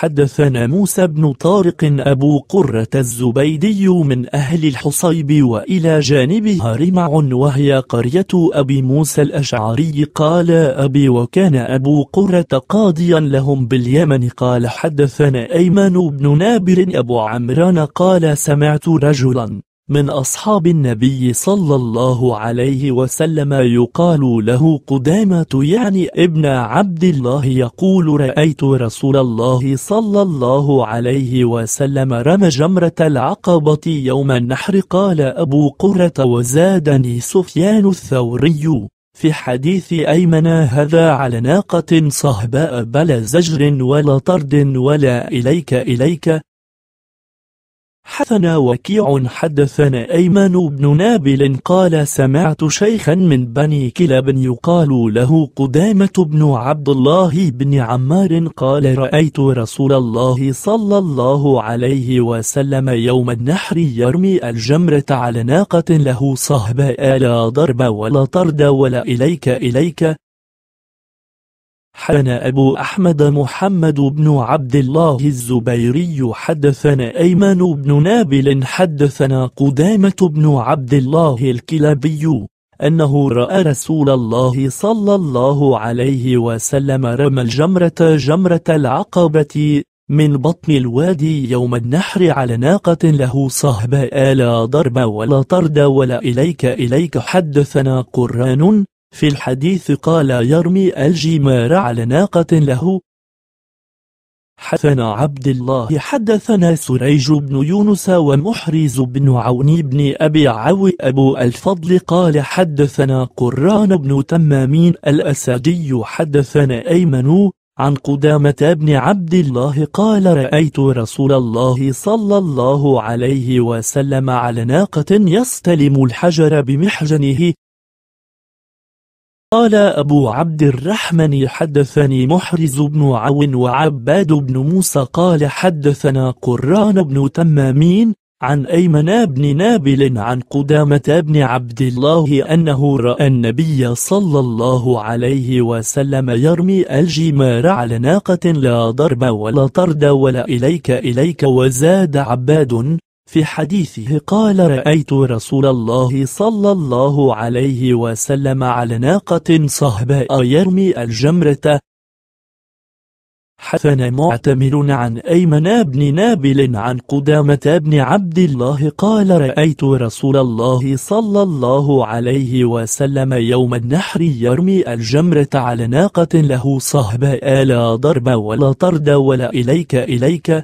حدثنا موسى بن طارق أبو قرة الزبيدي من أهل الحصيب وإلى جانبها رمع وهي قرية أبي موسى الأشعري قال أبي وكان أبو قرة قاضيا لهم باليمن قال حدثنا أيمن بن نابر أبو عمران قال سمعت رجلا من أصحاب النبي صلى الله عليه وسلم يقال له قدامة يعني ابن عبد الله يقول رأيت رسول الله صلى الله عليه وسلم رمى جمرة العقبة يوم النحر قال أبو قرة وزادني سفيان الثوري في حديث أيمن هذا على ناقة صهباء بلا زجر ولا طرد ولا إليك إليك حدثنا وكيع حدثنا أيمن بن نابل قال سمعت شيخا من بني كلاب يقال له قدامة بن عبد الله بن عمار قال رأيت رسول الله صلى الله عليه وسلم يوم النحر يرمي الجمرة على ناقة له صهباء لا ضرب ولا طرد ولا إليك إليك حدثنا أبو أحمد محمد بن عبد الله الزبيري حدثنا أيمن بن نابل حدثنا قدامة بن عبد الله الكلابي أنه رأى رسول الله صلى الله عليه وسلم رمى الجمرة جمرة العقبة من بطن الوادي يوم النحر على ناقة له صهباء لا ضرب ولا طرد ولا إليك إليك حدثنا قران في الحديث قال يرمي الجمار على ناقة له حدثنا عبد الله حدثنا سريج بن يونس ومحرز بن عون بن أبي عوي أبو الفضل قال حدثنا قران بن تمامين الأسدي حدثنا أيمن عن قدامة بن عبد الله قال رأيت رسول الله صلى الله عليه وسلم على ناقة يستلم الحجر بمحجنه قال أبو عبد الرحمن حدثني محرز بن عون وعباد بن موسى قال حدثنا قران بن تمامين عن أيمن بن نابل عن قدامة بن عبد الله أنه رأى النبي صلى الله عليه وسلم يرمي الجمار على ناقة لا ضرب ولا طرد ولا إليك إليك وزاد عباد في حديثه قال رأيت رسول الله صلى الله عليه وسلم على ناقة صهباء يرمي الجمرة حثنا معتمل عن أيمن بن نابل عن قدامة بن عبد الله قال رأيت رسول الله صلى الله عليه وسلم يوم النحر يرمي الجمرة على ناقة له صهباء لا ضرب ولا طرد ولا إليك إليك